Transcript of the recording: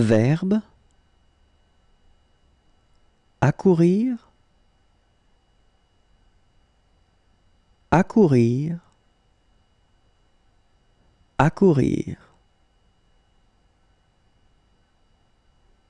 Verbe accourir, accourir, accourir.